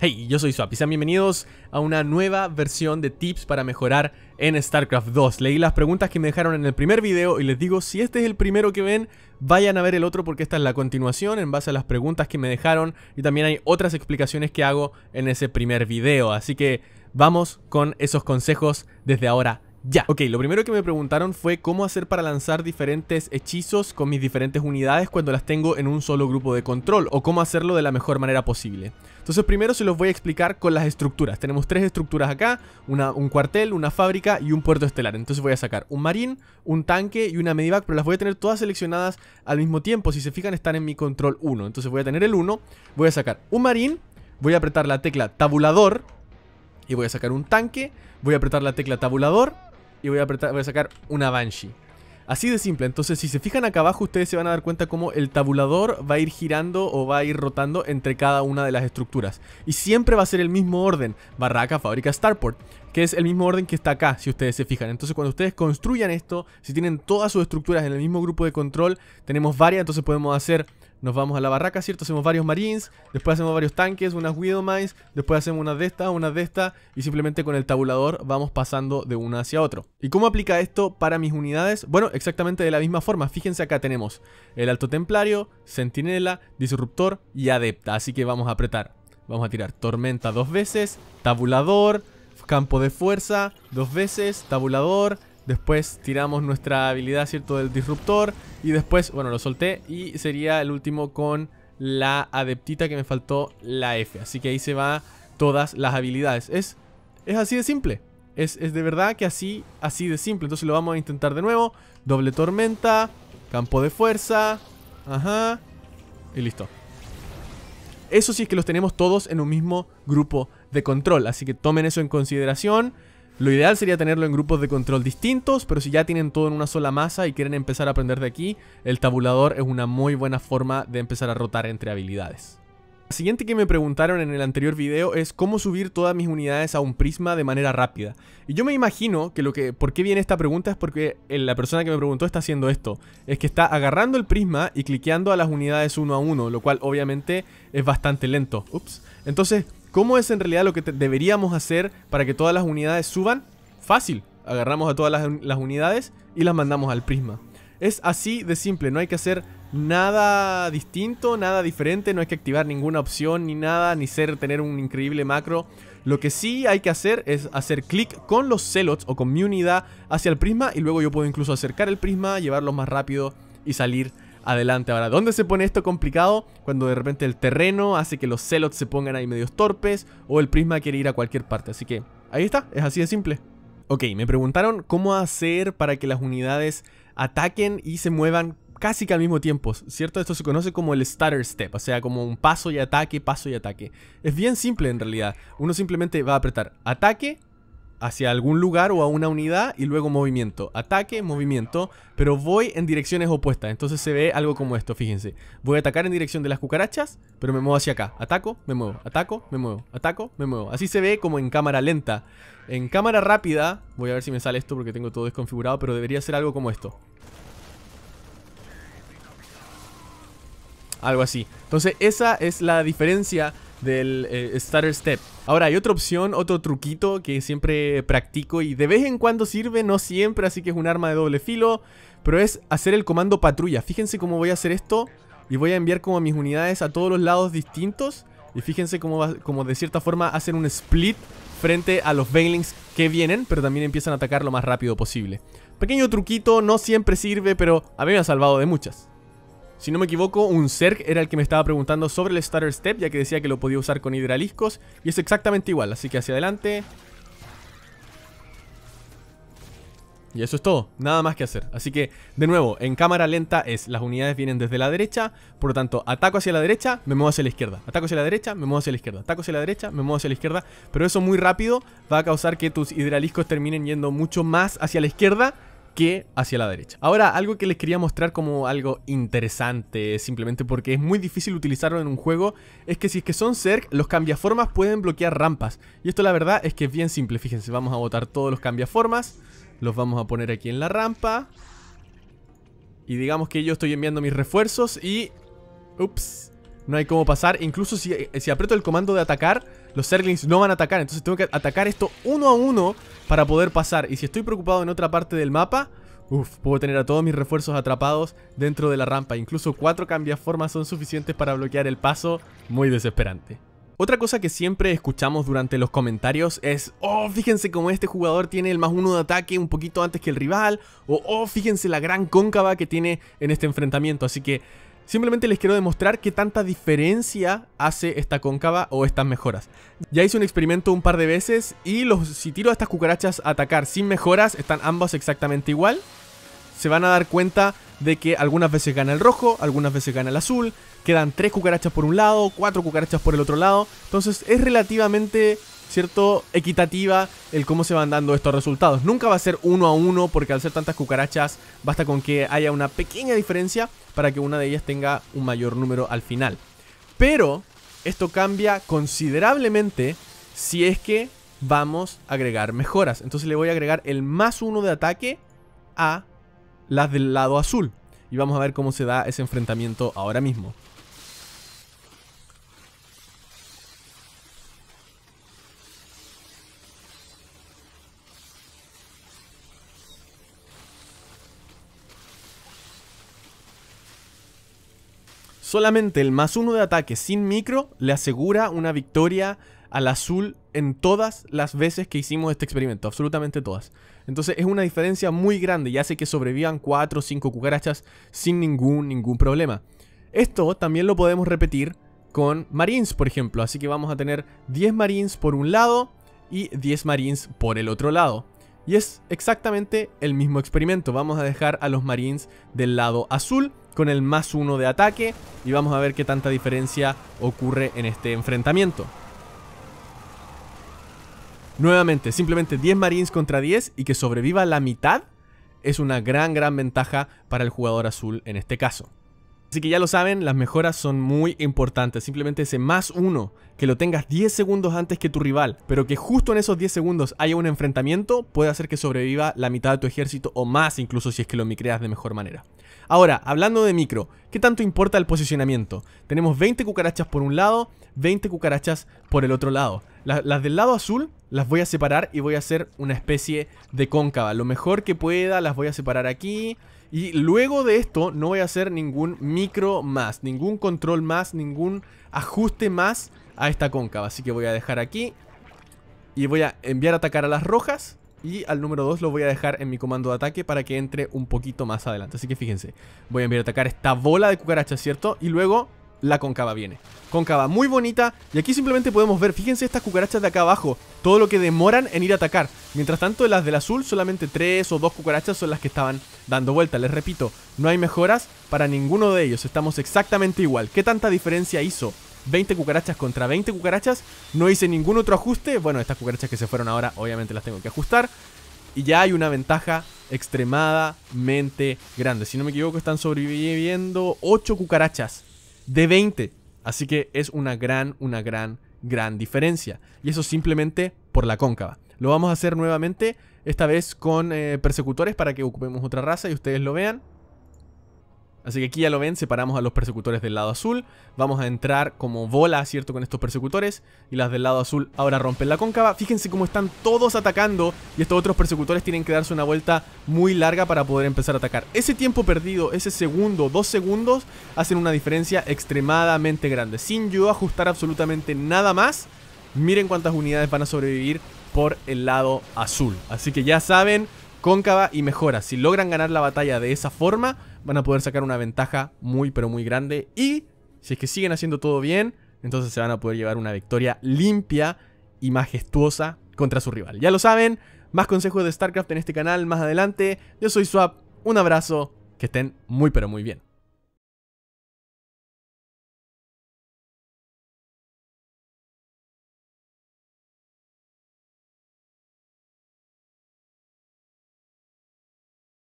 Hey, yo soy Swap sean bienvenidos a una nueva versión de tips para mejorar en StarCraft 2. Leí las preguntas que me dejaron en el primer video y les digo, si este es el primero que ven, vayan a ver el otro porque esta es la continuación en base a las preguntas que me dejaron y también hay otras explicaciones que hago en ese primer video. Así que vamos con esos consejos desde ahora ya. Ok, lo primero que me preguntaron fue cómo hacer para lanzar diferentes hechizos con mis diferentes unidades cuando las tengo en un solo grupo de control o cómo hacerlo de la mejor manera posible. Entonces primero se los voy a explicar con las estructuras. Tenemos tres estructuras acá, un cuartel, una fábrica y un puerto estelar. Entonces voy a sacar un marín, un tanque y una medivac, pero las voy a tener todas seleccionadas al mismo tiempo. Si se fijan están en mi control 1. Entonces voy a tener el 1, voy a sacar un marín, voy a apretar la tecla tabulador y voy a sacar un tanque, voy a apretar la tecla tabulador y voy a, a sacar una Banshee. Así de simple, entonces si se fijan acá abajo ustedes se van a dar cuenta cómo el tabulador va a ir girando o va a ir rotando entre cada una de las estructuras. Y siempre va a ser el mismo orden, barraca, fábrica, starport, que es el mismo orden que está acá, si ustedes se fijan. Entonces cuando ustedes construyan esto, si tienen todas sus estructuras en el mismo grupo de control, tenemos varias, entonces podemos hacer nos vamos a la barraca, ¿cierto? Hacemos varios marines, después hacemos varios tanques, unas widow mines, después hacemos unas de estas, unas de estas, y simplemente con el tabulador vamos pasando de una hacia otro. ¿Y cómo aplica esto para mis unidades? Bueno, exactamente de la misma forma. Fíjense acá tenemos el alto templario, sentinela, disruptor y adepta. Así que vamos a apretar. Vamos a tirar tormenta dos veces, tabulador, campo de fuerza dos veces, tabulador, Después tiramos nuestra habilidad, ¿cierto? Del disruptor. Y después, bueno, lo solté. Y sería el último con la adeptita que me faltó la F. Así que ahí se va todas las habilidades. Es, es así de simple. Es, de verdad que así, así de simple. Entonces lo vamos a intentar de nuevo. Doble tormenta. Campo de fuerza. Ajá. Y listo. Eso sí es que los tenemos todos en un mismo grupo de control. Así que tomen eso en consideración. Lo ideal sería tenerlo en grupos de control distintos, pero si ya tienen todo en una sola masa y quieren empezar a aprender de aquí, el tabulador es una muy buena forma de empezar a rotar entre habilidades. La siguiente que me preguntaron en el anterior video es cómo subir todas mis unidades a un prisma de manera rápida. Y yo me imagino que lo que, por qué viene esta pregunta es porque la persona que me preguntó está haciendo esto. Es que está agarrando el prisma y cliqueando a las unidades uno a uno, lo cual obviamente es bastante lento. Ups. Entonces, ¿Cómo es en realidad lo que deberíamos hacer para que todas las unidades suban? Fácil, agarramos a todas las, unidades y las mandamos al prisma. Es así de simple, no hay que hacer nada distinto, nada diferente, no hay que activar ninguna opción ni nada, ni ser tener un increíble macro. Lo que sí hay que hacer es hacer clic con los celots o con mi unidad hacia el prisma y luego yo puedo incluso acercar el prisma, llevarlo más rápido y salir adelante. Ahora, ¿dónde se pone esto complicado? Cuando de repente el terreno hace que los celots se pongan ahí medios torpes o el prisma quiere ir a cualquier parte. Así que ahí está, es así de simple. Ok, me preguntaron cómo hacer para que las unidades ataquen y se muevan casi que al mismo tiempo, ¿cierto? Esto se conoce como el starter step, o sea, como un paso y ataque, paso y ataque. Es bien simple en realidad. Uno simplemente va a apretar ataque, hacia algún lugar o a una unidad y luego movimiento. Ataque, movimiento, pero voy en direcciones opuestas. Entonces se ve algo como esto, fíjense. Voy a atacar en dirección de las cucarachas, pero me muevo hacia acá. Ataco, me muevo, ataco, me muevo, ataco, me muevo. Así se ve como en cámara lenta. En cámara rápida, voy a ver si me sale esto porque tengo todo desconfigurado, pero debería ser algo como esto. Algo así. Entonces esa es la diferencia del eh, Starter Step. Ahora, hay otra opción, otro truquito que siempre practico y de vez en cuando sirve, no siempre, así que es un arma de doble filo, pero es hacer el comando patrulla. Fíjense cómo voy a hacer esto y voy a enviar como mis unidades a todos los lados distintos y fíjense cómo, va, de cierta forma hacen un split frente a los Bailings que vienen, pero también empiezan a atacar lo más rápido posible. Pequeño truquito, no siempre sirve, pero a mí me ha salvado de muchas. Si no me equivoco, un Zerg era el que me estaba preguntando sobre el Starter Step, ya que decía que lo podía usar con hidraliscos, y es exactamente igual, así que hacia adelante. Y eso es todo, nada más que hacer. Así que, de nuevo, en cámara lenta es, las unidades vienen desde la derecha, por lo tanto, ataco hacia la derecha, me muevo hacia la izquierda, ataco hacia la derecha, me muevo hacia la izquierda, ataco hacia la derecha, me muevo hacia la izquierda, pero eso muy rápido va a causar que tus hidraliscos terminen yendo mucho más hacia la izquierda que hacia la derecha. Ahora, algo que les quería mostrar como algo interesante, simplemente porque es muy difícil utilizarlo en un juego, es que si es que son Zerg, los cambiaformas pueden bloquear rampas. Y esto la verdad es que es bien simple, fíjense, vamos a botar todos los cambiaformas, los vamos a poner aquí en la rampa. Y digamos que yo estoy enviando mis refuerzos y... Ups, no hay cómo pasar, incluso si eh, aprieto el comando de atacar los Zerglings no van a atacar. Entonces tengo que atacar esto uno a uno para poder pasar. Y si estoy preocupado en otra parte del mapa, uff, puedo tener a todos mis refuerzos atrapados dentro de la rampa. Incluso cuatro cambiaformas son suficientes para bloquear el paso. Muy desesperante. Otra cosa que siempre escuchamos durante los comentarios es Oh, fíjense cómo este jugador tiene el más uno de ataque un poquito antes que el rival O oh, fíjense la gran cóncava que tiene en este enfrentamiento Así que Simplemente les quiero demostrar qué tanta diferencia hace esta cóncava o estas mejoras. Ya hice un experimento un par de veces y los, si tiro a estas cucarachas a atacar sin mejoras, están ambas exactamente igual. Se van a dar cuenta de que algunas veces gana el rojo, algunas veces gana el azul, quedan tres cucarachas por un lado, cuatro cucarachas por el otro lado. Entonces es relativamente cierto equitativa el cómo se van dando estos resultados. Nunca va a ser uno a uno porque al ser tantas cucarachas basta con que haya una pequeña diferencia, para que una de ellas tenga un mayor número al final. Pero esto cambia considerablemente si es que vamos a agregar mejoras. Entonces le voy a agregar el más uno de ataque a las del lado azul. Y vamos a ver cómo se da ese enfrentamiento ahora mismo. Solamente el más uno de ataque sin micro le asegura una victoria al azul en todas las veces que hicimos este experimento, absolutamente todas. Entonces es una diferencia muy grande y hace que sobrevivan 4 o 5 cucarachas sin ningún, ningún problema. Esto también lo podemos repetir con marines, por ejemplo. Así que vamos a tener 10 marines por un lado y 10 marines por el otro lado. Y es exactamente el mismo experimento. Vamos a dejar a los marines del lado azul con el más uno de ataque y vamos a ver qué tanta diferencia ocurre en este enfrentamiento. Nuevamente, simplemente 10 marines contra 10 y que sobreviva la mitad es una gran, gran ventaja para el jugador azul en este caso. Así que ya lo saben, las mejoras son muy importantes. Simplemente ese más uno, que lo tengas 10 segundos antes que tu rival, pero que justo en esos 10 segundos haya un enfrentamiento, puede hacer que sobreviva la mitad de tu ejército o más, incluso si es que lo micreas de mejor manera. Ahora, hablando de micro, ¿qué tanto importa el posicionamiento? Tenemos 20 cucarachas por un lado, 20 cucarachas por el otro lado. las del lado azul las voy a separar y voy a hacer una especie de cóncava. Lo mejor que pueda, las voy a separar aquí. Y luego de esto no voy a hacer ningún micro más, ningún control más, ningún ajuste más a esta cóncava. Así que voy a dejar aquí y voy a enviar a atacar a las rojas. Y al número 2 lo voy a dejar en mi comando de ataque para que entre un poquito más adelante. Así que fíjense, voy a enviar a atacar esta bola de cucaracha, ¿cierto? Y luego la concava viene. Cóncava muy bonita. Y aquí simplemente podemos ver, fíjense estas cucarachas de acá abajo, todo lo que demoran en ir a atacar. Mientras tanto, las del azul, solamente tres o dos cucarachas son las que estaban dando vuelta. Les repito, no hay mejoras para ninguno de ellos. Estamos exactamente igual. ¿Qué tanta diferencia hizo? 20 cucarachas contra 20 cucarachas. No hice ningún otro ajuste. Bueno, estas cucarachas que se fueron ahora, obviamente las tengo que ajustar. Y ya hay una ventaja extremadamente grande. Si no me equivoco, están sobreviviendo 8 cucarachas de 20. Así que es una gran, una gran, gran diferencia. Y eso simplemente por la cóncava. Lo vamos a hacer nuevamente, esta vez con eh, persecutores para que ocupemos otra raza y ustedes lo vean. Así que aquí ya lo ven, separamos a los persecutores del lado azul. Vamos a entrar como bola, ¿cierto? Con estos persecutores. Y las del lado azul ahora rompen la cóncava. Fíjense cómo están todos atacando. Y estos otros persecutores tienen que darse una vuelta muy larga para poder empezar a atacar. Ese tiempo perdido, ese segundo, dos segundos, hacen una diferencia extremadamente grande. Sin yo ajustar absolutamente nada más. Miren cuántas unidades van a sobrevivir por el lado azul. Así que ya saben, cóncava y mejora. Si logran ganar la batalla de esa forma van a poder sacar una ventaja muy pero muy grande y si es que siguen haciendo todo bien, entonces se van a poder llevar una victoria limpia y majestuosa contra su rival. Ya lo saben, más consejos de StarCraft en este canal más adelante. Yo soy Swap, un abrazo, que estén muy pero muy bien.